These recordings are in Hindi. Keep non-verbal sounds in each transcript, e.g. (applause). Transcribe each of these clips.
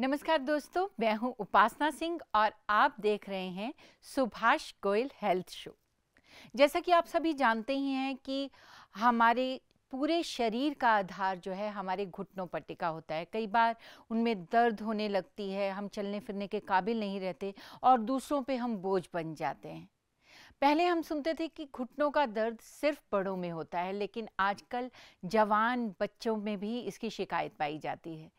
नमस्कार दोस्तों मैं हूं उपासना सिंह और आप देख रहे हैं सुभाष गोयल हेल्थ शो जैसा कि आप सभी जानते ही हैं कि हमारे पूरे शरीर का आधार जो है हमारे घुटनों पर टिका होता है कई बार उनमें दर्द होने लगती है हम चलने फिरने के काबिल नहीं रहते और दूसरों पे हम बोझ बन जाते हैं पहले हम सुनते थे कि घुटनों का दर्द सिर्फ बड़ों में होता है लेकिन आजकल जवान बच्चों में भी इसकी शिकायत पाई जाती है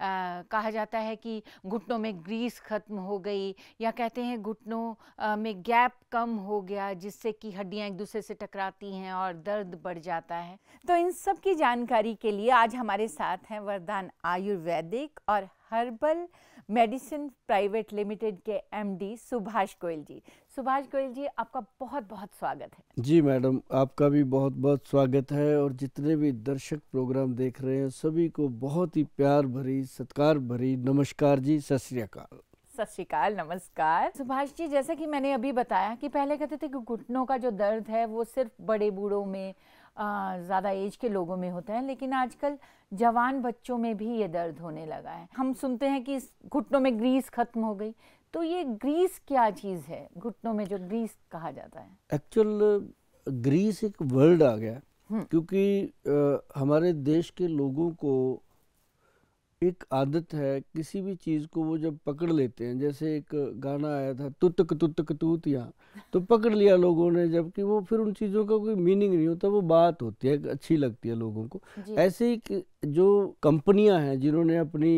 कहा जाता है कि घुटनों में ग्रीस ख़त्म हो गई या कहते हैं घुटनों में गैप कम हो गया जिससे कि हड्डियां एक दूसरे से टकराती हैं और दर्द बढ़ जाता है तो इन सब की जानकारी के लिए आज हमारे साथ हैं वरदान आयुर्वेदिक और हर्बल मेडिसिन प्राइवेट लिमिटेड के एमडी सुभाष गोयल जी सुभाष गोयल जी आपका बहुत बहुत स्वागत है जी मैडम आपका भी बहुत बहुत स्वागत है और जितने भी दर्शक प्रोग्राम देख रहे हैं सभी को बहुत ही प्यार भरी सत्कार भरी नमस्कार जी सत सत श्रीकाल नमस्कार सुभाष जी जैसा कि मैंने अभी बताया कि पहले कहते थे कि घुटनों का जो दर्द है वो सिर्फ बड़े बूढ़ों में ज़्यादा एज के लोगों में होता है लेकिन आजकल जवान बच्चों में भी ये दर्द होने लगा है हम सुनते हैं कि घुटनों में ग्रीस खत्म हो गई तो ये ग्रीस क्या चीज़ है घुटनों में जो ग्रीस कहा जाता है एक्चुअल ग्रीस एक वर्ल्ड आ गया हम्म। क्योंकि आ, हमारे देश के लोगों को एक आदत है किसी भी चीज़ को वो जब पकड़ लेते हैं जैसे एक गाना आया था तुतक तुतक तूतिया तो पकड़ लिया लोगों ने जबकि वो फिर उन चीज़ों का कोई मीनिंग नहीं होता वो बात होती है अच्छी लगती है लोगों को ऐसे ही जो कंपनियां हैं जिन्होंने अपनी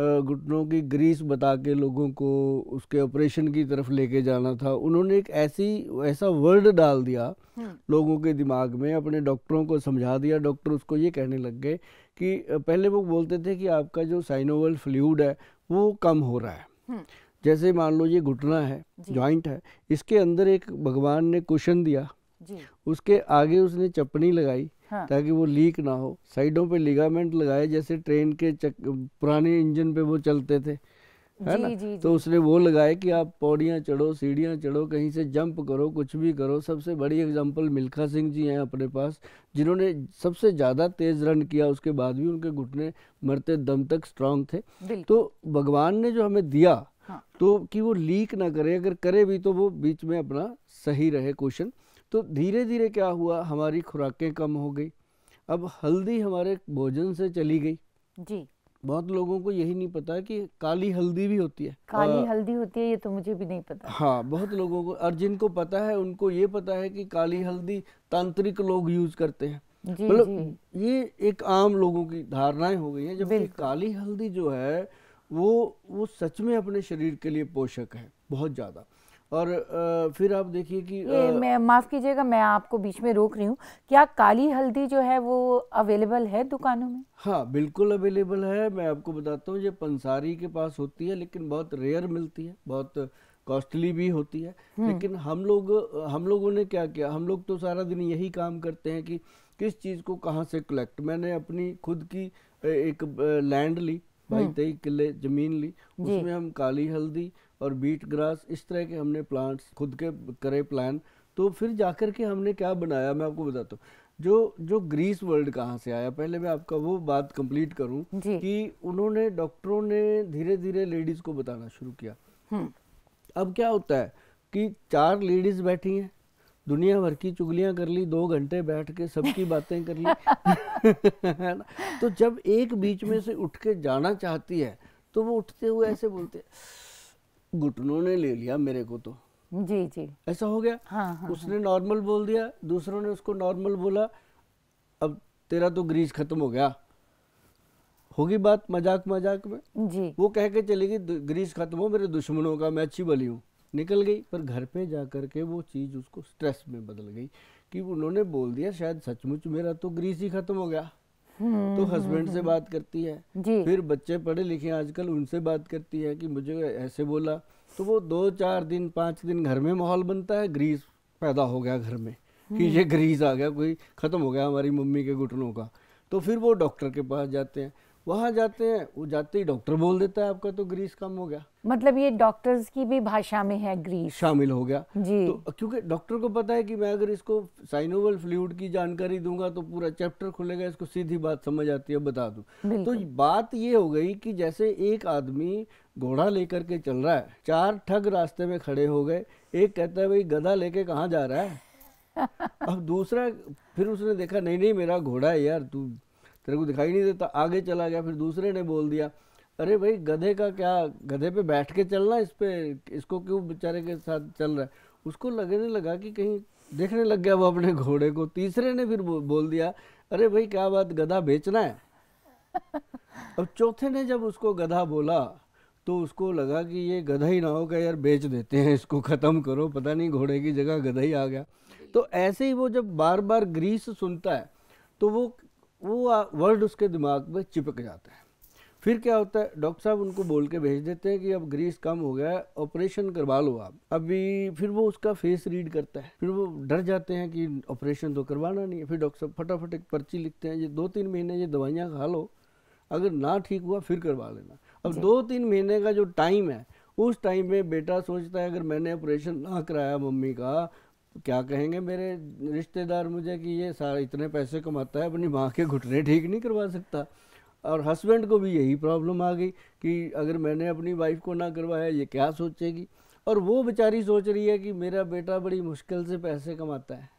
घुटनों की ग्रीस बता के लोगों को उसके ऑपरेशन की तरफ लेके जाना था उन्होंने एक ऐसी ऐसा वर्ड डाल दिया हम्म। लोगों के दिमाग में अपने डॉक्टरों को समझा दिया डॉक्टर उसको ये कहने लग गए कि पहले वो बोलते थे कि आपका जो साइनोवल फ्लूड है वो कम हो रहा है हम्म। जैसे मान लो ये घुटना है जॉइंट है इसके अंदर एक भगवान ने कुशन दिया उसके आगे उसने चपनी लगाई हाँ। ताकि वो लीक ना हो साइडों पे लिगामेंट लगाए जैसे ट्रेन के चक, पुराने इंजन पे वो चलते थे है जी, ना जी, तो उसने वो लगाए कि आप पौड़ियाँ चढ़ो सीढ़ियाँ चढ़ो कहीं से जंप करो कुछ भी करो सबसे बड़ी एग्जांपल मिल्खा सिंह जी हैं अपने पास जिन्होंने सबसे ज़्यादा तेज़ रन किया उसके बाद भी उनके घुटने मरते दम तक स्ट्रांग थे तो भगवान ने जो हमें दिया हाँ। तो कि वो लीक ना करे अगर करे भी तो वो बीच में अपना सही रहे क्वेश्चन तो धीरे धीरे क्या हुआ हमारी खुराकें कम हो गई अब हल्दी हमारे भोजन से चली गई जी बहुत लोगों को यही नहीं पता कि काली हल्दी भी होती है काली आ, हल्दी होती है ये तो मुझे भी नहीं पता हाँ बहुत लोगों को और जिनको पता है उनको ये पता है कि काली हल्दी तांत्रिक लोग यूज करते हैं मतलब ये एक आम लोगों की धारणाएं हो गई हैं जबकि काली हल्दी जो है वो वो सच में अपने शरीर के लिए पोषक है बहुत ज़्यादा और आ, फिर आप देखिए कि ये, मैं माफ़ कीजिएगा मैं आपको बीच में रोक रही हूँ क्या काली हल्दी जो है वो अवेलेबल है दुकानों में हाँ बिल्कुल अवेलेबल है मैं आपको बताता हूँ ये पंसारी के पास होती है लेकिन बहुत रेयर मिलती है बहुत कॉस्टली भी होती है हम्म। लेकिन हम लोग हम लोगों ने क्या किया हम लोग तो सारा दिन यही काम करते हैं कि किस चीज़ को कहाँ से कलेक्ट मैंने अपनी खुद की एक लैंड ली भाई हम्म। तेई किले जमीन ली उसमें हम काली हल्दी और बीट ग्रास इस तरह के हमने प्लांट्स खुद के करे प्लान तो फिर जाकर के हमने क्या बनाया मैं आपको बताता हूँ जो जो ग्रीस वर्ल्ड कहाँ से आया पहले मैं आपका वो बात कंप्लीट करूँ कि उन्होंने डॉक्टरों ने धीरे धीरे लेडीज़ को बताना शुरू किया हम्म। अब क्या होता है कि चार लेडीज़ बैठी हैं दुनिया भर की चुगलियां कर ली दो घंटे बैठ के सबकी (laughs) बातें कर ली तो जब एक बीच में से उठ के जाना चाहती है तो वो उठते हुए ऐसे बोलते हैं घुटनों ने ले लिया मेरे को तो जी जी ऐसा हो गया हाँ, हाँ, हाँ। उसने नॉर्मल बोल दिया दूसरों ने उसको नॉर्मल बोला अब तेरा तो ग्रीस खत्म हो गया होगी बात मजाक मजाक में जी वो कह के चलेगी गई ग्रीस खत्म हो मेरे दुश्मनों का मैं अच्छी बली हूँ निकल गई पर घर पे जा कर के वो चीज़ उसको स्ट्रेस में बदल गई कि उन्होंने बोल दिया शायद सचमुच मेरा तो ग्रीस ही खत्म हो गया तो हस्बैंड हम्म, हम्म, से हम्म, बात करती है फिर बच्चे पढ़े लिखे आजकल उनसे बात करती है कि मुझे ऐसे बोला तो वो दो चार दिन पांच दिन घर में माहौल बनता है ग्रीस पैदा हो गया घर में कि ये ग्रीस आ गया कोई ख़त्म हो गया हमारी मम्मी के घुटनों का तो फिर वो डॉक्टर के पास जाते हैं वहाँ जाते हैं वो जाते ही डॉक्टर बोल देता है आपका तो ग्रीस कम हो गया मतलब ये डॉक्टर्स की भी भाषा में है ग्रीस शामिल हो गया जी तो क्योंकि डॉक्टर को पता है कि मैं अगर इसको साइनोवल फ्लूड की जानकारी दूंगा तो पूरा चैप्टर खुलेगा इसको सीधी बात समझ आती है बता दू तो बात ये हो गई कि जैसे एक आदमी घोड़ा लेकर के चल रहा है चार ठग रास्ते में खड़े हो गए एक कहता है भाई गधा लेके कहाँ जा रहा है अब दूसरा फिर उसने देखा नहीं नहीं मेरा घोड़ा है यार तू तेरे को दिखाई नहीं देता आगे चला गया फिर दूसरे ने बोल दिया अरे भाई गधे का क्या गधे पे बैठ के चलना इस पर इसको क्यों बेचारे के साथ चल रहा है उसको लगने लगा कि कहीं देखने लग गया वो अपने घोड़े को तीसरे ने फिर बोल दिया अरे भाई क्या बात गधा बेचना है अब चौथे ने जब उसको गधा बोला तो उसको लगा कि ये गधा ही ना हो गया यार बेच देते हैं इसको ख़त्म करो पता नहीं घोड़े की जगह गधा ही आ गया तो ऐसे ही वो जब बार बार ग्रीस सुनता है तो वो वो वर्ड उसके दिमाग में चिपक जाते हैं फिर क्या होता है डॉक्टर साहब उनको बोल के भेज देते हैं कि अब ग्रीस कम हो गया है ऑपरेशन करवा लो आप अभी फिर वो उसका फेस रीड करता है फिर वो डर जाते हैं कि ऑपरेशन तो करवाना नहीं है फिर डॉक्टर साहब फटाफट एक पर्ची लिखते हैं ये दो तीन महीने ये दवाइयाँ खा लो अगर ना ठीक हुआ फिर करवा लेना अब दो तीन महीने का जो टाइम है उस टाइम में बेटा सोचता है अगर मैंने ऑपरेशन ना कराया मम्मी का क्या कहेंगे मेरे रिश्तेदार मुझे कि ये सारे इतने पैसे कमाता है अपनी माँ के घुटने ठीक नहीं करवा सकता और हस्बैंड को भी यही प्रॉब्लम आ गई कि अगर मैंने अपनी वाइफ को ना करवाया ये क्या सोचेगी और वो बेचारी सोच रही है कि मेरा बेटा बड़ी मुश्किल से पैसे कमाता है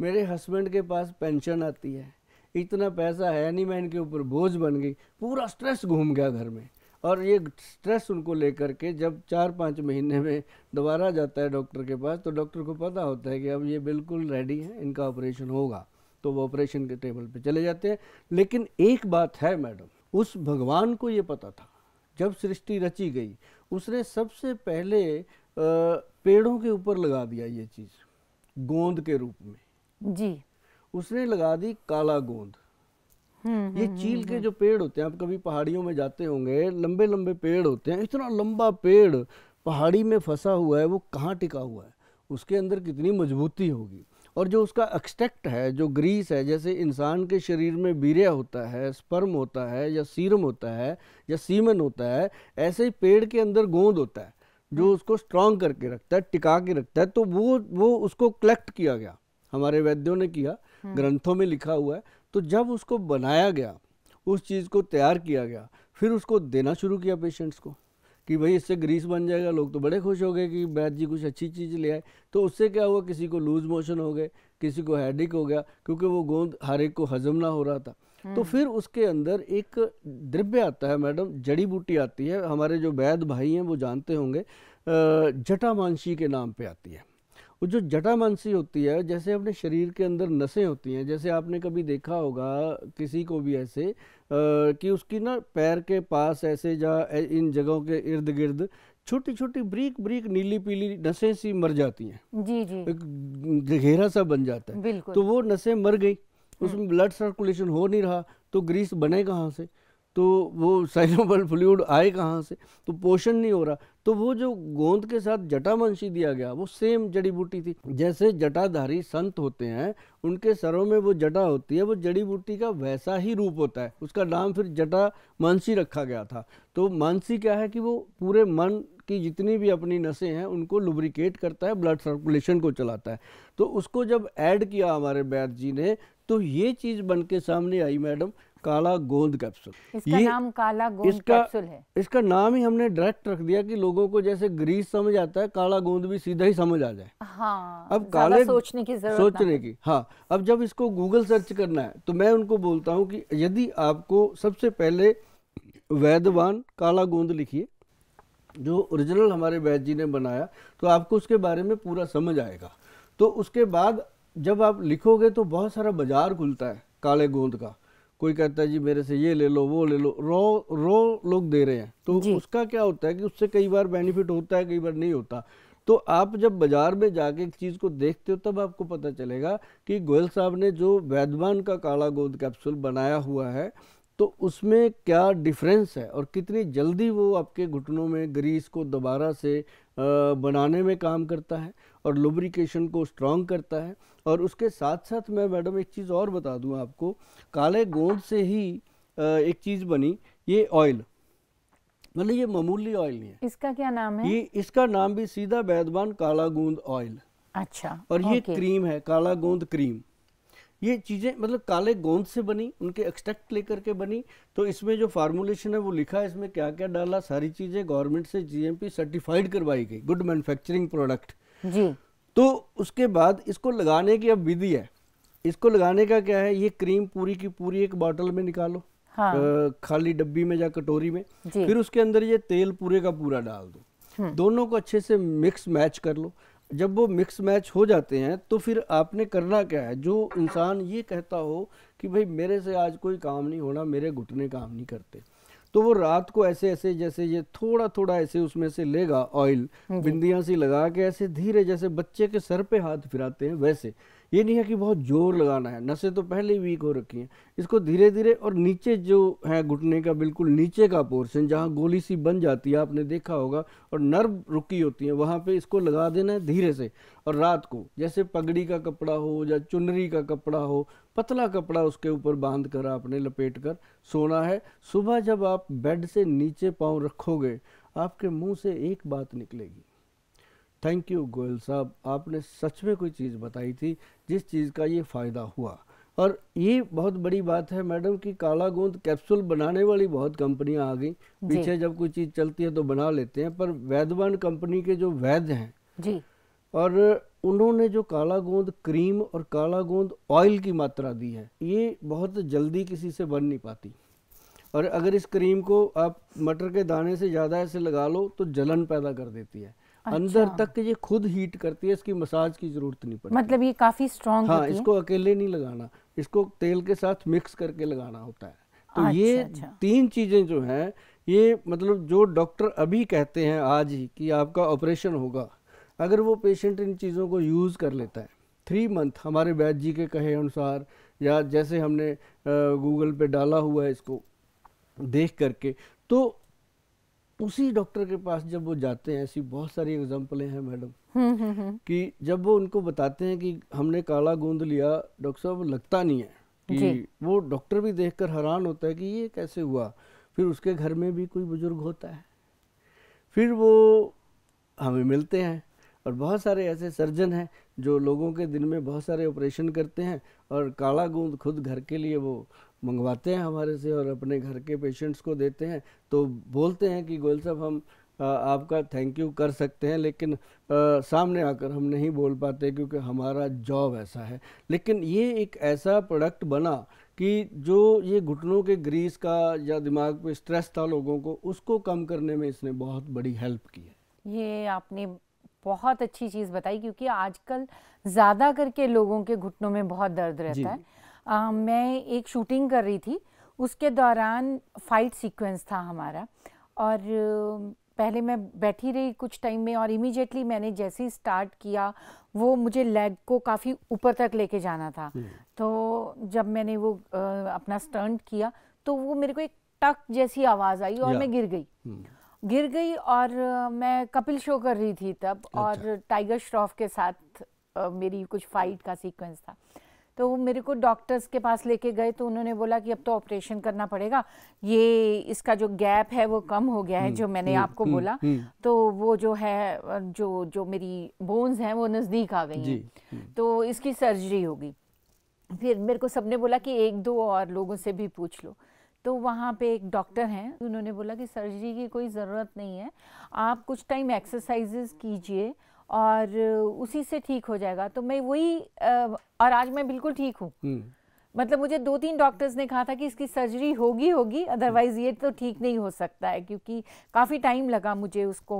मेरे हस्बैंड के पास पेंशन आती है इतना पैसा है नहीं मैं इनके ऊपर बोझ बन गई पूरा स्ट्रेस घूम गया घर में और ये स्ट्रेस उनको लेकर के जब चार पाँच महीने में दोबारा जाता है डॉक्टर के पास तो डॉक्टर को पता होता है कि अब ये बिल्कुल रेडी है इनका ऑपरेशन होगा तो वो ऑपरेशन के टेबल पे चले जाते हैं लेकिन एक बात है मैडम उस भगवान को ये पता था जब सृष्टि रची गई उसने सबसे पहले पेड़ों के ऊपर लगा दिया ये चीज़ गोंद के रूप में जी उसने लगा दी काला गोंद हम्म, ये हम्म, चील हम्म, के जो पेड़ होते हैं आप कभी पहाड़ियों में जाते होंगे लंबे लंबे पेड़ होते हैं इतना लंबा पेड़ पहाड़ी में फंसा हुआ है वो कहाँ टिका हुआ है उसके अंदर कितनी मजबूती होगी और जो उसका एक्सटेक्ट है जो ग्रीस है जैसे इंसान के शरीर में वीर्य होता है स्पर्म होता है या सीरम होता है या सीमन होता है ऐसे ही पेड़ के अंदर गोंद होता है जो उसको स्ट्रांग करके रखता है टिका के रखता है तो वो वो उसको कलेक्ट किया गया हमारे वैद्यों ने किया ग्रंथों में लिखा हुआ है तो जब उसको बनाया गया उस चीज़ को तैयार किया गया फिर उसको देना शुरू किया पेशेंट्स को कि भाई इससे ग्रीस बन जाएगा लोग तो बड़े खुश हो गए कि बैद जी कुछ अच्छी चीज़ ले आए तो उससे क्या हुआ किसी को लूज मोशन हो गए किसी को हेडिक हो गया क्योंकि वो गोंद हर एक को हजम ना हो रहा था तो हम्म। फिर उसके अंदर एक द्रव्य आता है मैडम जड़ी बूटी आती है हमारे जो वैद भाई हैं वो जानते होंगे जटामांशी के नाम पर आती है वो जो मानसी होती है जैसे अपने शरीर के अंदर नसें होती हैं जैसे आपने कभी देखा होगा किसी को भी ऐसे आ, कि उसकी ना पैर के पास ऐसे या इन जगहों के इर्द गिर्द छोटी छोटी ब्रीक ब्रीक नीली पीली नसें सी मर जाती हैं जी जी एक घेरा सा बन जाता है तो वो नसें मर गई उसमें हम्म। ब्लड सर्कुलेशन हो नहीं रहा तो ग्रीस बने कहाँ से तो वो साइनोबल फ्लूड आए कहाँ से तो पोषण नहीं हो रहा तो वो जो गोंद के साथ जटावंशी दिया गया वो सेम जड़ी बूटी थी जैसे जटाधारी संत होते हैं उनके सरों में वो जटा होती है वो जड़ी बूटी का वैसा ही रूप होता है उसका नाम फिर जटा मानसी रखा गया था तो मानसी क्या है कि वो पूरे मन की जितनी भी अपनी नसें हैं उनको लुब्रिकेट करता है ब्लड सर्कुलेशन को चलाता है तो उसको जब ऐड किया हमारे बैद जी ने तो ये चीज़ बन के सामने आई मैडम काला गोंद कैप्सूल इसका ये, नाम काला गोंद इसका, कैप्सूल है इसका नाम ही हमने डायरेक्ट रख दिया कि लोगों को जैसे ग्रीस समझ आता है काला गोंद भी सीधा ही समझ आ जाए हाँ, अब काले सोचने की जरूरत सोचने की हाँ अब जब इसको गूगल सर्च करना है तो मैं उनको बोलता हूँ कि यदि आपको सबसे पहले वैदवान काला गोंद लिखिए जो ओरिजिनल हमारे वैद जी ने बनाया तो आपको उसके बारे में पूरा समझ आएगा तो उसके बाद जब आप लिखोगे तो बहुत सारा बाजार खुलता है काले गोंद का कोई कहता है जी मेरे से ये ले लो वो ले लो रो रो लोग दे रहे हैं तो उसका क्या होता है कि उससे कई बार बेनिफिट होता है कई बार नहीं होता तो आप जब बाजार में जाके एक चीज़ को देखते हो तब आपको पता चलेगा कि गोयल साहब ने जो वैद्यवान का काला गोद कैप्सूल बनाया हुआ है तो उसमें क्या डिफरेंस है और कितनी जल्दी वो आपके घुटनों में ग्रीस को दोबारा से बनाने में काम करता है और लुब्रिकेशन को स्ट्रॉन्ग करता है और उसके साथ साथ मैं मैडम एक चीज़ और बता दूं आपको काले गोंद से ही एक चीज़ बनी ये ऑयल मतलब ये मामूली ऑयल नहीं है इसका क्या नाम है ये इसका नाम भी सीधा बैदबान काला गोंद ऑयल अच्छा और ये क्रीम है काला गोंद क्रीम ये चीज़ें मतलब काले गोंद से बनी उनके एक्सट्रैक्ट लेकर के बनी तो इसमें जो फार्मूलेशन है वो लिखा है इसमें क्या क्या डाला सारी चीज़ें गवर्नमेंट से जीएमपी सर्टिफाइड करवाई गई गुड मैन्युफैक्चरिंग प्रोडक्ट जी तो उसके बाद इसको लगाने की अब विधि है इसको लगाने का क्या है ये क्रीम पूरी की पूरी एक बॉटल में निकालो हाँ। खाली डब्बी में या कटोरी में फिर उसके अंदर ये तेल पूरे का पूरा डाल दो हम्म। दोनों को अच्छे से मिक्स मैच कर लो जब वो मिक्स मैच हो जाते हैं तो फिर आपने करना क्या है जो इंसान ये कहता हो कि भाई मेरे से आज कोई काम नहीं होना मेरे घुटने काम नहीं करते तो वो रात को ऐसे ऐसे जैसे ये थोड़ा थोड़ा ऐसे उसमें से लेगा ऑयल हम्म, हम्म। बिंदिया सी लगा के ऐसे धीरे जैसे बच्चे के सर पे हाथ फिराते हैं वैसे ये नहीं है कि बहुत जोर लगाना है नसें तो पहले ही वीक हो रखी हैं इसको धीरे धीरे और नीचे जो है घुटने का बिल्कुल नीचे का पोर्शन जहाँ गोली सी बन जाती है आपने देखा होगा और नर्व रुकी होती है वहाँ पे इसको लगा देना है धीरे से और रात को जैसे पगड़ी का कपड़ा हो या चुनरी का कपड़ा हो पतला कपड़ा उसके ऊपर बांध कर आपने लपेट कर सोना है सुबह जब आप बेड से नीचे पाँव रखोगे आपके मुँह से एक बात निकलेगी थैंक यू गोयल साहब आपने सच में कोई चीज़ बताई थी जिस चीज़ का ये फ़ायदा हुआ और ये बहुत बड़ी बात है मैडम कि काला गोंद कैप्सूल बनाने वाली बहुत कंपनियां आ गई पीछे जब कोई चीज़ चलती है तो बना लेते हैं पर वैधवान कंपनी के जो वैध हैं जी और उन्होंने जो काला गोंद क्रीम और काला गोंद ऑयल की मात्रा दी है ये बहुत जल्दी किसी से बन नहीं पाती और अगर इस क्रीम को आप मटर के दाने से ज़्यादा ऐसे लगा लो तो जलन पैदा कर देती है अच्छा। अंदर तक ये खुद हीट करती है इसकी मसाज की जरूरत नहीं पड़ती मतलब ये काफी स्ट्रॉन्ग हाँ इसको अकेले नहीं लगाना इसको तेल के साथ मिक्स करके लगाना होता है तो अच्छा, ये अच्छा। तीन चीजें जो हैं ये मतलब जो डॉक्टर अभी कहते हैं आज ही कि आपका ऑपरेशन होगा अगर वो पेशेंट इन चीज़ों को यूज़ कर लेता है थ्री मंथ हमारे वैद्य जी के कहे अनुसार या जैसे हमने गूगल पे डाला हुआ है इसको देख करके तो उसी डॉक्टर के पास जब वो जाते हैं ऐसी बहुत सारी एग्जाम्पलें हैं मैडम हम्म, हम्म, हम्म। कि जब वो उनको बताते हैं कि हमने काला गूंद लिया डॉक्टर साहब लगता नहीं है कि वो डॉक्टर भी देखकर हैरान होता है कि ये कैसे हुआ फिर उसके घर में भी कोई बुजुर्ग होता है फिर वो हमें मिलते हैं और बहुत सारे ऐसे सर्जन हैं जो लोगों के दिन में बहुत सारे ऑपरेशन करते हैं और काला गूंद खुद घर के लिए वो मंगवाते हैं हमारे से और अपने घर के पेशेंट्स को देते हैं तो बोलते हैं कि गोयल साहब हम आपका थैंक यू कर सकते हैं लेकिन आ, सामने आकर हम नहीं बोल पाते क्योंकि हमारा जॉब ऐसा है लेकिन ये एक ऐसा प्रोडक्ट बना कि जो ये घुटनों के ग्रीस का या दिमाग पे स्ट्रेस था लोगों को उसको कम करने में इसने बहुत बड़ी हेल्प की है ये आपने बहुत अच्छी चीज़ बताई क्योंकि आजकल ज़्यादा करके लोगों के घुटनों में बहुत दर्द रहता है आ, मैं एक शूटिंग कर रही थी उसके दौरान फाइट सीक्वेंस था हमारा और पहले मैं बैठी रही कुछ टाइम में और इमीजिएटली मैंने जैसे ही स्टार्ट किया वो मुझे लेग को काफ़ी ऊपर तक लेके जाना था हम्म। तो जब मैंने वो आ, अपना स्टंट किया तो वो मेरे को एक टक जैसी आवाज़ आई और मैं गिर गई हम्म। गिर गई और मैं कपिल शो कर रही थी तब अच्छा। और टाइगर श्रॉफ के साथ मेरी कुछ फाइट का सीक्वेंस था तो वो मेरे को डॉक्टर्स के पास लेके गए तो उन्होंने बोला कि अब तो ऑपरेशन करना पड़ेगा ये इसका जो गैप है वो कम हो गया है हम्म, जो मैंने हम्म, आपको हम्म, बोला तो वो जो है जो जो मेरी बोन्स हैं वो नज़दीक आ गई हैं तो इसकी सर्जरी होगी फिर मेरे को सबने बोला कि एक दो और लोगों से भी पूछ लो तो वहाँ पे एक डॉक्टर हैं उन्होंने बोला कि सर्जरी की कोई ज़रूरत नहीं है आप कुछ टाइम एक्सरसाइजेज कीजिए और उसी से ठीक हो जाएगा तो मैं वही और आज मैं बिल्कुल ठीक हूँ हम्म। मतलब मुझे दो तीन डॉक्टर्स ने कहा था कि इसकी सर्जरी होगी होगी अदरवाइज ये तो ठीक नहीं हो सकता है क्योंकि काफ़ी टाइम लगा मुझे उसको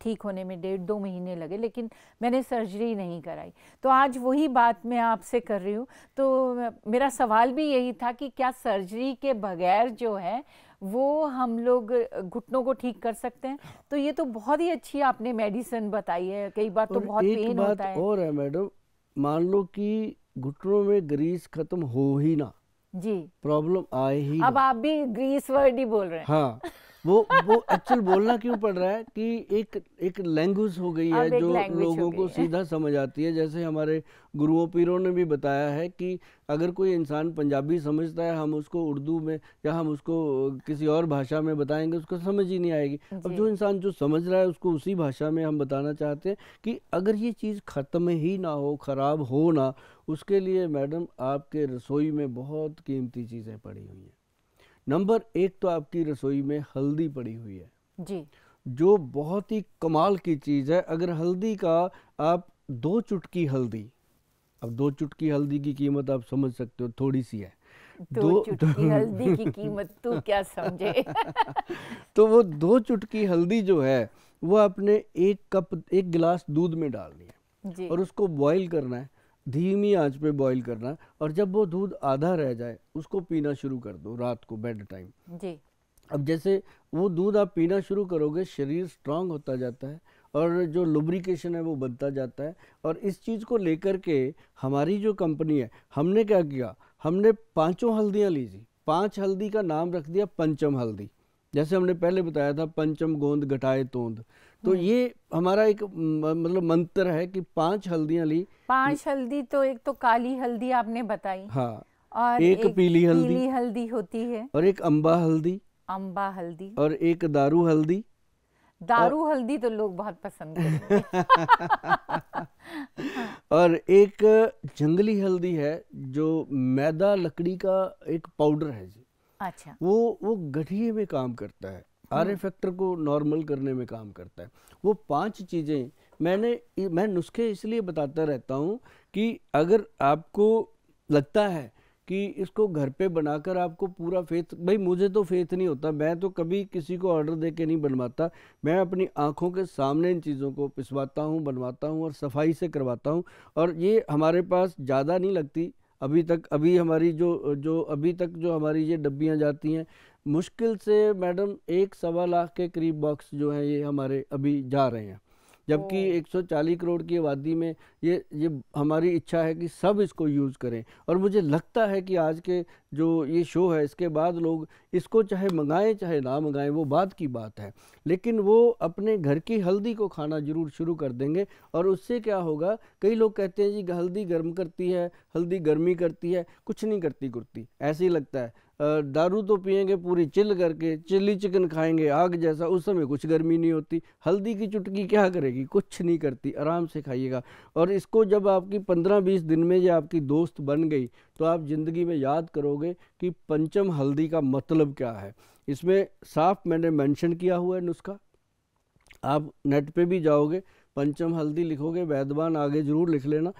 ठीक होने में डेढ़ दो महीने लगे लेकिन मैंने सर्जरी नहीं कराई तो आज वही बात मैं आपसे कर रही हूँ तो मेरा सवाल भी यही था कि क्या सर्जरी के बगैर जो है वो हम लोग घुटनों को ठीक कर सकते हैं तो ये तो बहुत ही अच्छी आपने मेडिसिन बताई है कई बार तो बहुत एक पेन बात होता है और है मैडम मान लो कि घुटनों में ग्रीस खत्म हो ही ना जी प्रॉब्लम आए ही अब आप भी ग्रीस वर्ड ही बोल रहे हैं हाँ वो वो एक्चुअल बोलना क्यों पड़ रहा है कि एक एक लैंग्वेज हो गई है जो लोगों को सीधा समझ आती है जैसे हमारे गुरुओं पीरों ने भी बताया है कि अगर कोई इंसान पंजाबी समझता है हम उसको उर्दू में या हम उसको किसी और भाषा में बताएंगे उसको समझ ही नहीं आएगी अब जो इंसान जो समझ रहा है उसको उसी भाषा में हम बताना चाहते हैं कि अगर ये चीज़ ख़त्म ही ना हो ख़राब हो ना उसके लिए मैडम आपके रसोई में बहुत कीमती चीज़ें पड़ी हुई हैं नंबर एक तो आपकी रसोई में हल्दी पड़ी हुई है जी जो बहुत ही कमाल की चीज़ है अगर हल्दी का आप दो चुटकी हल्दी अब दो चुटकी हल्दी की कीमत आप समझ सकते हो थोड़ी सी है दो, दो चुटकी (laughs) हल्दी की कीमत तू क्या समझे (laughs) तो वो दो चुटकी हल्दी जो है वो आपने एक कप एक गिलास दूध में डालनी है और उसको बॉईल करना है धीमी आंच पे बॉईल करना और जब वो दूध आधा रह जाए उसको पीना शुरू कर दो रात को बेड टाइम जी अब जैसे वो दूध आप पीना शुरू करोगे शरीर स्ट्रांग होता जाता है और जो लुब्रिकेशन है वो बनता जाता है और इस चीज़ को लेकर के हमारी जो कंपनी है हमने क्या किया हमने पांचों हल्दियाँ ली थी पांच हल्दी का नाम रख दिया पंचम हल्दी जैसे हमने पहले बताया था पंचम गोंद घटाए तोंद तो हम्म। ये हमारा एक मतलब मंत्र है कि पांच हल्दियां ली पांच हल्दी तो एक तो काली हल्दी आपने बताई हाँ और एक, एक पीली हल्दी पीली हल्दी होती है और एक अम्बा हल्दी अम्बा हल्दी और एक दारू हल्दी दारू और, हल्दी तो लोग बहुत पसंद करते (laughs) और एक जंगली हल्दी है जो मैदा लकड़ी का एक पाउडर है जी अच्छा वो वो गठिए में काम करता है आर ए हाँ। फैक्टर को नॉर्मल करने में काम करता है वो पांच चीज़ें मैंने मैं नुस्खे इसलिए बताता रहता हूँ कि अगर आपको लगता है कि इसको घर पे बनाकर आपको पूरा फेथ भाई मुझे तो फेथ नहीं होता मैं तो कभी किसी को ऑर्डर दे के नहीं बनवाता मैं अपनी आँखों के सामने इन चीज़ों को पिसवाता हूँ बनवाता हूँ और सफाई से करवाता हूँ और ये हमारे पास ज़्यादा नहीं लगती अभी तक अभी हमारी जो जो अभी तक जो हमारी ये डब्बियाँ जाती हैं मुश्किल से मैडम एक सवा लाख के करीब बॉक्स जो हैं ये हमारे अभी जा रहे हैं जबकि 140 करोड़ की आबादी में ये ये हमारी इच्छा है कि सब इसको यूज़ करें और मुझे लगता है कि आज के जो ये शो है इसके बाद लोग इसको चाहे मंगाएं चाहे ना मंगाएं वो बाद की बात है लेकिन वो अपने घर की हल्दी को खाना ज़रूर शुरू कर देंगे और उससे क्या होगा कई लोग कहते हैं जी हल्दी गर्म करती है हल्दी गर्मी करती है कुछ नहीं करती कुर्ती ऐसे ही लगता है दारू तो पियेंगे पूरी चिल करके चिल्ली चिकन खाएंगे आग जैसा उस समय कुछ गर्मी नहीं होती हल्दी की चुटकी क्या करेगी कुछ नहीं करती आराम से खाइएगा और इसको जब आपकी पंद्रह बीस दिन में ये आपकी दोस्त बन गई तो आप ज़िंदगी में याद करोगे कि पंचम हल्दी का मतलब क्या है इसमें साफ मैंने मैंशन किया हुआ है नुस्खा आप नेट पर भी जाओगे पंचम हल्दी लिखोगे वैदवान आगे ज़रूर लिख लेना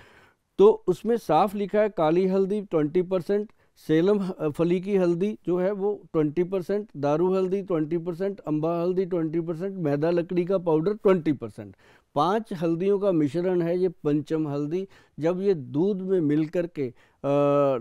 तो उसमें साफ लिखा है काली हल्दी ट्वेंटी परसेंट सेलम फली की हल्दी जो है वो 20 परसेंट दारू हल्दी 20 परसेंट अम्बा हल्दी 20 परसेंट मैदा लकड़ी का पाउडर 20 परसेंट पांच हल्दियों का मिश्रण है ये पंचम हल्दी जब ये दूध में मिल कर के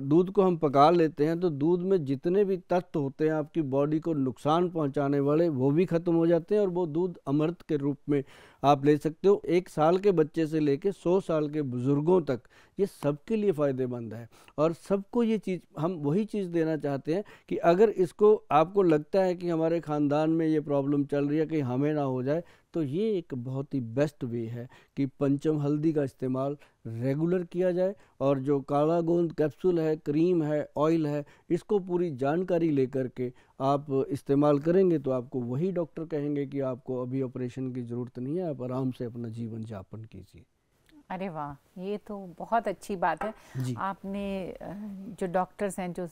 दूध को हम पका लेते हैं तो दूध में जितने भी तत्व होते हैं आपकी बॉडी को नुकसान पहुंचाने वाले वो भी ख़त्म हो जाते हैं और वो दूध अमृत के रूप में आप ले सकते हो एक साल के बच्चे से लेके सौ साल के बुज़ुर्गों तक ये सबके लिए फ़ायदेमंद है और सबको ये चीज़ हम वही चीज़ देना चाहते हैं कि अगर इसको आपको लगता है कि हमारे ख़ानदान में ये प्रॉब्लम चल रही है कि हमें ना हो जाए तो ये एक बहुत ही बेस्ट वे है कि पंचम हल्दी का इस्तेमाल रेगुलर किया जाए और जो काला गोंद कैप्सूल है क्रीम है ऑयल है इसको पूरी जानकारी लेकर के आप इस्तेमाल करेंगे तो आपको वही डॉक्टर कहेंगे कि आपको अभी ऑपरेशन की ज़रूरत नहीं है आप आराम से अपना जीवन यापन कीजिए अरे वाह ये तो बहुत अच्छी बात है आपने जो डॉक्टर्स हैं जो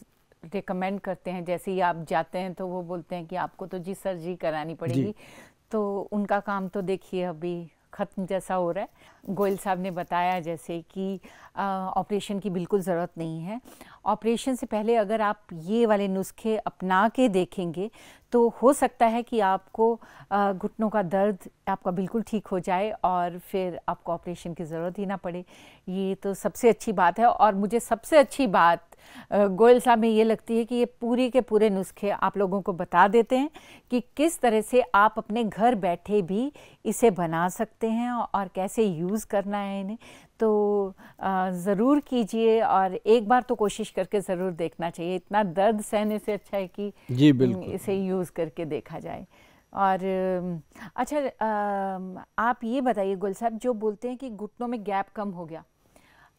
रिकमेंड करते हैं जैसे ही आप जाते हैं तो वो बोलते हैं कि आपको तो जी सर्जरी करानी पड़ेगी तो उनका काम तो देखिए अभी ख़त्म जैसा हो रहा है गोयल साहब ने बताया जैसे कि ऑपरेशन की बिल्कुल ज़रूरत नहीं है ऑपरेशन से पहले अगर आप ये वाले नुस्खे अपना के देखेंगे तो हो सकता है कि आपको घुटनों का दर्द आपका बिल्कुल ठीक हो जाए और फिर आपको ऑपरेशन की ज़रूरत ही ना पड़े ये तो सबसे अच्छी बात है और मुझे सबसे अच्छी बात गोयल साहब में ये लगती है कि ये पूरी के पूरे नुस्खे आप लोगों को बता देते हैं कि किस तरह से आप अपने घर बैठे भी इसे बना सकते हैं और कैसे यूज़ करना है इन्हें तो ज़रूर कीजिए और एक बार तो कोशिश करके ज़रूर देखना चाहिए इतना दर्द सहने से अच्छा है कि जी बिल्कुल इसे यूज़ करके देखा जाए और अच्छा आप ये बताइए गुल साहब जो बोलते हैं कि घुटनों में गैप कम हो गया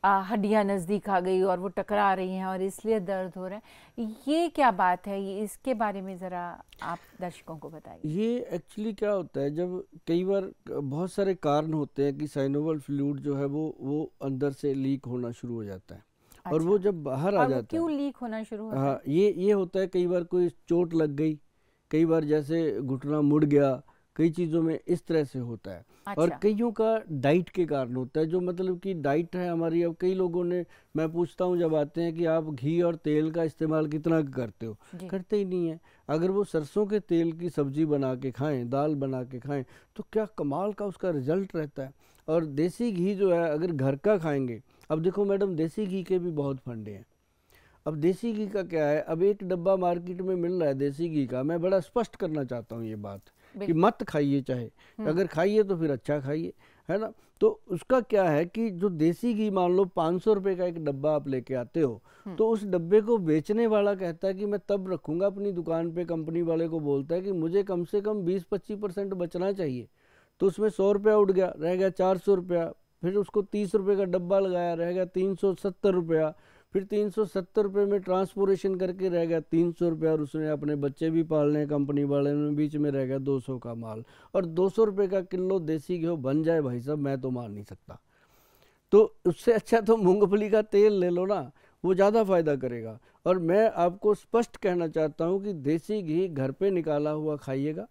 हड्डियाँ नज़दीक आ गई और वो टकरा रही हैं और इसलिए दर्द हो रहा है ये क्या बात है ये इसके बारे में ज़रा आप दर्शकों को बताइए ये एक्चुअली क्या होता है जब कई बार बहुत सारे कारण होते हैं कि साइनोवल फ्लूड जो है वो वो अंदर से लीक होना शुरू हो जाता है अच्छा। और वो अच्छा। जब बाहर आ जाता क्यों है क्यों लीक होना शुरू होता हाँ ये ये होता है कई बार कोई चोट लग गई कई बार जैसे घुटना मुड़ गया कई चीज़ों में इस तरह से होता है अच्छा। और कईयों का डाइट के कारण होता है जो मतलब कि डाइट है हमारी अब कई लोगों ने मैं पूछता हूँ जब आते हैं कि आप घी और तेल का इस्तेमाल कितना करते हो करते ही नहीं है अगर वो सरसों के तेल की सब्जी बना के खाएं दाल बना के खाएं तो क्या कमाल का उसका रिजल्ट रहता है और देसी घी जो है अगर घर का खाएंगे अब देखो मैडम देसी घी के भी बहुत फंडे हैं अब देसी घी का क्या है अब एक डब्बा मार्केट में मिल रहा है देसी घी का मैं बड़ा स्पष्ट करना चाहता हूँ ये बात कि मत खाइए चाहे हम्म। अगर खाइए तो फिर अच्छा खाइए है ना तो उसका क्या है कि जो देसी घी मान लो पाँच सौ रुपये का एक डब्बा आप लेके आते हो हम्म। तो उस डब्बे को बेचने वाला कहता है कि मैं तब रखूँगा अपनी दुकान पे कंपनी वाले को बोलता है कि मुझे कम से कम बीस पच्चीस परसेंट बचना चाहिए तो उसमें सौ रुपया उठ गया रह गया चार सौ रुपया फिर उसको तीस रुपये का डब्बा लगाया रह गया तीन सौ सत्तर रुपया फिर तीन सौ सत्तर रुपये में ट्रांसपोर्टेशन करके रह गया तीन सौ रुपये और उसने अपने बच्चे भी पालने कंपनी वाले में बीच में रह गया दो सौ का माल और दो सौ रुपये का किलो देसी घी बन जाए भाई साहब मैं तो मान नहीं सकता तो उससे अच्छा तो मूंगफली का तेल ले लो ना वो ज़्यादा फ़ायदा करेगा और मैं आपको स्पष्ट कहना चाहता हूँ कि देसी घी घर पर निकाला हुआ खाइएगा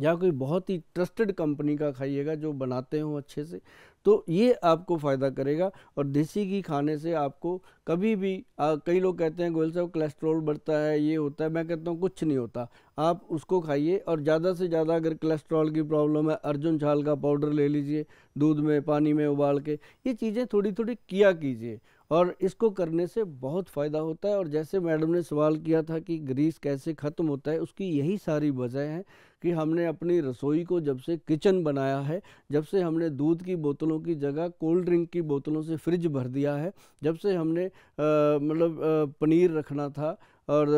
या कोई बहुत ही ट्रस्टेड कंपनी का खाइएगा जो बनाते हों अच्छे से तो ये आपको फ़ायदा करेगा और देसी घी खाने से आपको कभी भी आ, कई लोग कहते हैं गोयल साहब कोलेस्ट्रॉल बढ़ता है ये होता है मैं कहता हूँ कुछ नहीं होता आप उसको खाइए और ज़्यादा से ज़्यादा अगर कोलेस्ट्रॉल की प्रॉब्लम है अर्जुन छाल का पाउडर ले लीजिए दूध में पानी में उबाल के ये चीज़ें थोड़ी थोड़ी किया कीजिए और इसको करने से बहुत फ़ायदा होता है और जैसे मैडम ने सवाल किया था कि ग्रीस कैसे ख़त्म होता है उसकी यही सारी वजह है कि हमने अपनी रसोई को जब से किचन बनाया है जब से हमने दूध की बोतलों की जगह कोल्ड ड्रिंक की बोतलों से फ्रिज भर दिया है जब से हमने मतलब पनीर रखना था और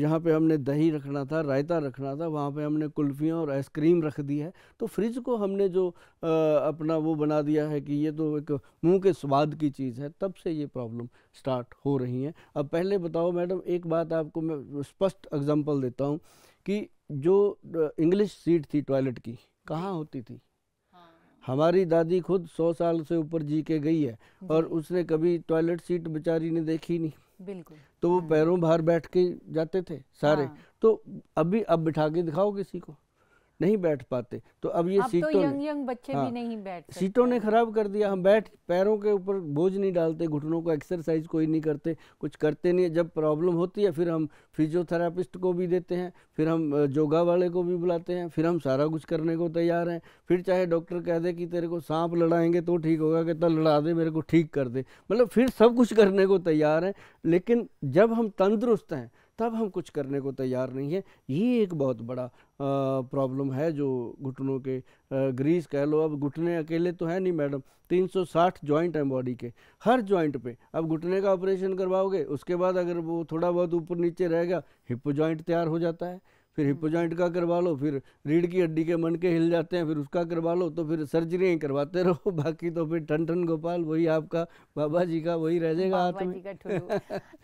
यहाँ पे हमने दही रखना था रायता रखना था वहाँ पे हमने कुल्फियाँ और आइसक्रीम रख दी है तो फ्रिज को हमने जो अपना वो बना दिया है कि ये तो एक मुंह के स्वाद की चीज़ है तब से ये प्रॉब्लम स्टार्ट हो रही हैं अब पहले बताओ मैडम एक बात आपको मैं स्पष्ट एग्जांपल देता हूँ कि जो इंग्लिश सीट थी टॉयलेट की कहाँ होती थी हाँ। हमारी दादी खुद सौ साल से ऊपर जी के गई है और उसने कभी टॉयलेट सीट बेचारी ने देखी नहीं बिल्कुल तो वो हाँ। पैरों बाहर बैठ के जाते थे सारे हाँ। तो अभी अब बिठा के दिखाओ किसी को नहीं बैठ पाते तो अब ये अब तो सीटों तो यंग यंग बच्चे हाँ, भी नहीं बैठ सीटों ने खराब कर दिया हम बैठ पैरों के ऊपर बोझ नहीं डालते घुटनों को एक्सरसाइज कोई नहीं करते कुछ करते नहीं जब प्रॉब्लम होती है फिर हम फिजियोथेरापिस्ट को भी देते हैं फिर हम योगा वाले को भी बुलाते हैं फिर हम सारा कुछ करने को तैयार हैं फिर चाहे डॉक्टर कह दे कि तेरे को सांप लड़ाएंगे तो ठीक होगा कहता लड़ा दे मेरे को ठीक कर दे मतलब फिर सब कुछ करने को तैयार हैं लेकिन जब हम तंदुरुस्त हैं तब हम कुछ करने को तैयार नहीं है ये एक बहुत बड़ा प्रॉब्लम है जो घुटनों के ग्रीस कह लो अब घुटने अकेले तो है नहीं मैडम 360 जॉइंट हैं बॉडी के हर जॉइंट पे अब घुटने का ऑपरेशन करवाओगे उसके बाद अगर वो थोड़ा बहुत ऊपर नीचे रहेगा हिप जॉइंट तैयार हो जाता है फिर हिपो जॉइंट का करवा लो फिर रीढ़ की हड्डी के मन के हिल जाते हैं फिर उसका करवा लो तो फिर सर्जरी करवाते रहो (laughs) बाकी तो फिर ठन ठन गोपाल वही आपका बाबा जी का वही रह जाएगा हाथ में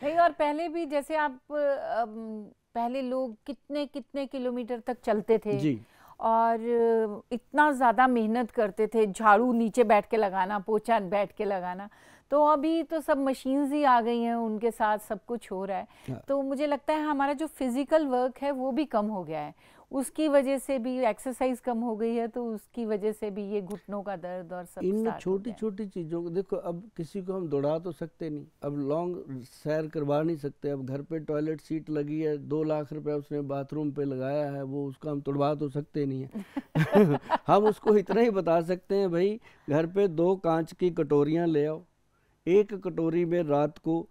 नहीं (laughs) और पहले भी जैसे आप पहले लोग कितने कितने किलोमीटर तक चलते थे जी और इतना ज़्यादा मेहनत करते थे झाड़ू नीचे बैठ के लगाना पोछा बैठ के लगाना तो अभी तो सब मशीन्स ही आ गई हैं उनके साथ सब कुछ हो रहा है हाँ। तो मुझे लगता है हमारा जो फिज़िकल वर्क है वो भी कम हो गया है उसकी वजह से भी एक्सरसाइज कम हो गई है तो उसकी वजह से भी ये घुटनों का दर्द और सब इन छोटी छोटी चीज़ों को देखो अब किसी को हम दौड़ा तो सकते नहीं अब लॉन्ग सैर करवा नहीं सकते अब घर पे टॉयलेट सीट लगी है दो लाख रुपए उसने बाथरूम पे लगाया है वो उसका हम तोड़वा तो सकते नहीं है (laughs) हम उसको इतना ही बता सकते हैं भाई घर पे दो कांच की कटोरियाँ ले आओ एक कटोरी में रात को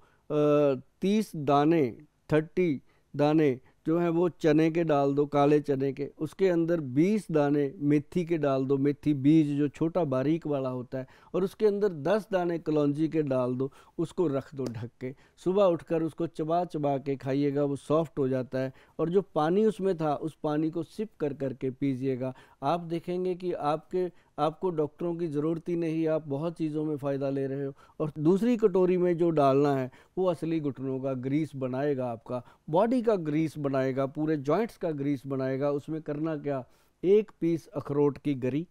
तीस दाने थर्टी दाने जो हैं वो चने के डाल दो काले चने के उसके अंदर बीस दाने मेथी के डाल दो मेथी बीज जो छोटा बारीक वाला होता है और उसके अंदर दस दाने कलौजी के डाल दो उसको रख दो ढक के सुबह उठकर उसको चबा चबा के खाइएगा वो सॉफ्ट हो जाता है और जो पानी उसमें था उस पानी को सिप कर करके पीजिएगा आप देखेंगे कि आपके आपको डॉक्टरों की ज़रूरत ही नहीं आप बहुत चीज़ों में फ़ायदा ले रहे हो और दूसरी कटोरी में जो डालना है वो असली घुटनों का ग्रीस बनाएगा आपका बॉडी का ग्रीस बनाएगा पूरे जॉइंट्स का ग्रीस बनाएगा उसमें करना क्या एक पीस अखरोट की गरी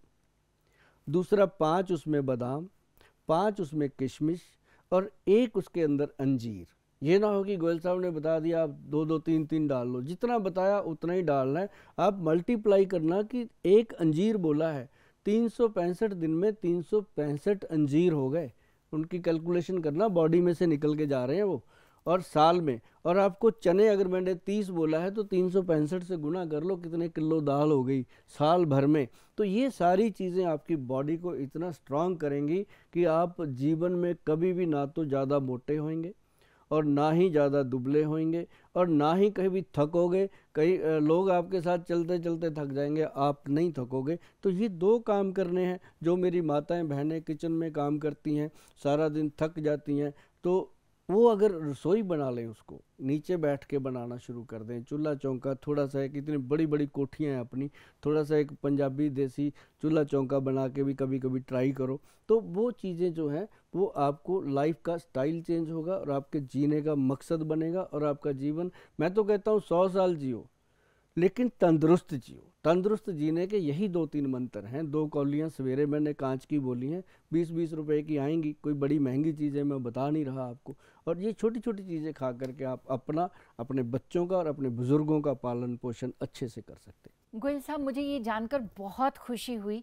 दूसरा पाँच उसमें बादाम पाँच उसमें किशमिश और एक उसके अंदर अंजीर ये ना हो कि गोयल साहब ने बता दिया आप दो दो तीन तीन डाल लो जितना बताया उतना ही डालना है आप मल्टीप्लाई करना कि एक अंजीर बोला है तीन दिन में तीन अंजीर हो गए उनकी कैलकुलेशन करना बॉडी में से निकल के जा रहे हैं वो और साल में और आपको चने अगर मैंने तीस बोला है तो तीन से गुना कर लो कितने किलो दाल हो गई साल भर में तो ये सारी चीज़ें आपकी बॉडी को इतना स्ट्रांग करेंगी कि आप जीवन में कभी भी ना तो ज़्यादा मोटे होंगे और ना ही ज़्यादा दुबले होंगे और ना ही कहीं भी थकोगे कई लोग आपके साथ चलते चलते थक जाएंगे आप नहीं थकोगे तो ये दो काम करने हैं जो मेरी माताएं बहनें किचन में काम करती हैं सारा दिन थक जाती हैं तो वो अगर रसोई बना लें उसको नीचे बैठ के बनाना शुरू कर दें चूल्हा चौंका थोड़ा सा एक इतनी बड़ी बड़ी कोठियाँ हैं अपनी थोड़ा सा एक पंजाबी देसी चूल्हा चौंका बना के भी कभी कभी ट्राई करो तो वो चीज़ें जो हैं वो आपको लाइफ का स्टाइल चेंज होगा और आपके जीने का मकसद बनेगा और आपका जीवन मैं तो कहता हूँ सौ साल जियो लेकिन तंदुरुस्त जियो तंदुरुस्त जीने के यही दो तीन मंत्र हैं दो कौलियाँ सवेरे मैंने कांच की बोली हैं बीस बीस रुपए की आएंगी कोई बड़ी महंगी चीज़ें मैं बता नहीं रहा आपको और ये छोटी छोटी चीज़ें खा करके आप अपना अपने बच्चों का और अपने बुज़ुर्गों का पालन पोषण अच्छे से कर सकते हैं गोयल साहब मुझे ये जानकर बहुत खुशी हुई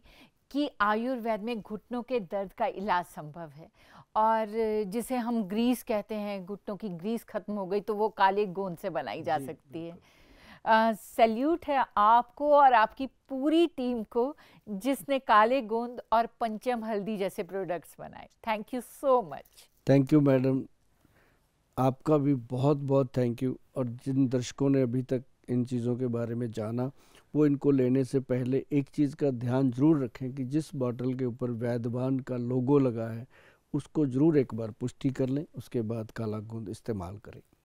कि आयुर्वेद में घुटनों के दर्द का इलाज संभव है और जिसे हम ग्रीस कहते हैं घुटनों की ग्रीस खत्म हो गई तो वो काले गोंद से बनाई जा सकती है सैल्यूट है आपको और आपकी पूरी टीम को जिसने काले गोंद और पंचम हल्दी जैसे प्रोडक्ट्स बनाए thank you so much thank you madam आपका भी बहुत बहुत थैंक यू और जिन दर्शकों ने अभी तक इन चीज़ों के बारे में जाना वो इनको लेने से पहले एक चीज़ का ध्यान जरूर रखें कि जिस बॉटल के ऊपर वैधवान का लोगो लगा है उसको ज़रूर एक बार पुष्टि कर लें उसके बाद काला गोंद इस्तेमाल करें